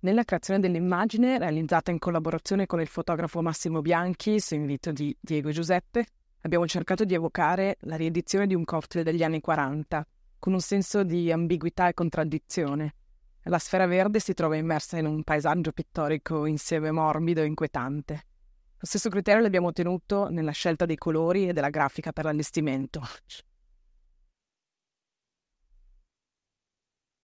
Nella creazione dell'immagine, realizzata in collaborazione con il fotografo Massimo Bianchi, su invito di Diego Giuseppe, abbiamo cercato di evocare la riedizione di un cocktail degli anni 40, con un senso di ambiguità e contraddizione. La sfera verde si trova immersa in un paesaggio pittorico insieme morbido e inquietante. Lo stesso criterio l'abbiamo tenuto nella scelta dei colori e della grafica per l'allestimento.